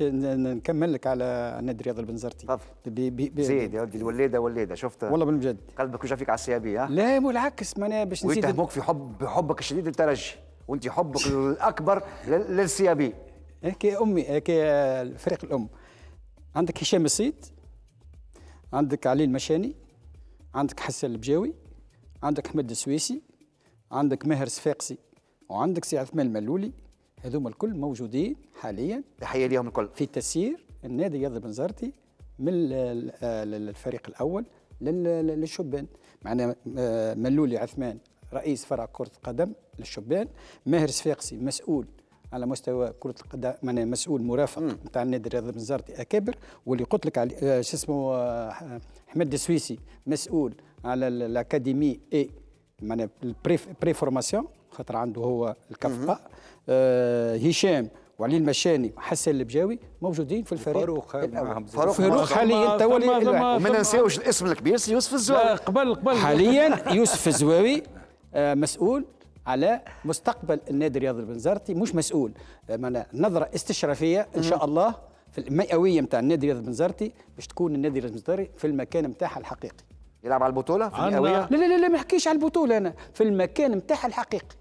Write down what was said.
باش نكمل لك على نادي رياض البنزرتي تفضل زيد يا ودي الولاده وليده شفت والله بالمجد قلبك وجا فيك على السيابيه لا مو ما معناها باش نزيد ويتهموك في حب حبك الشديد للترجي وانت حبك الاكبر للسيابي هيك امي هيك فريق الام عندك هشام السيد عندك علي المشاني عندك حسن البجاوي عندك حمد السويسي عندك ماهر صفاقسي وعندك سي عثمان الملولي هذوما الكل موجودين حاليا تحيه ليهم الكل في تسيير النادي الرياضي بنزرتي من الفريق الاول للشبان معنا آه، ملولي عثمان رئيس فرع كرة القدم للشبان ماهر صفاقسي مسؤول على مستوى كرة القدم معنا مسؤول مرافق نتاع النادي الرياضي بنزرتي أكابر واللي قلت لك عليه آه، شو اسمه آه، حمد السويسي مسؤول على الأكاديمي إي معنا بري فورماسيون خاطر عنده هو الكفقة آه هشام وعلي المشاني وحسن البجاوي موجودين في الفريق فاروق فاروق, فاروق حاليا توا وما ننساوش الاسم الكبير يوسف الزواوي قبل قبل حاليا يوسف الزواوي آه مسؤول على مستقبل النادي الرياضي البنزرتي مش مسؤول آه، معناها نظره استشرافيه ان شاء الله في المئويه نتاع النادي الرياضي البنزرتي باش تكون النادي البنزرتي في المكان نتاعها الحقيقي يلعب على البطوله في المئويه لا لا لا ما نحكيش على البطوله انا في المكان نتاعها الحقيقي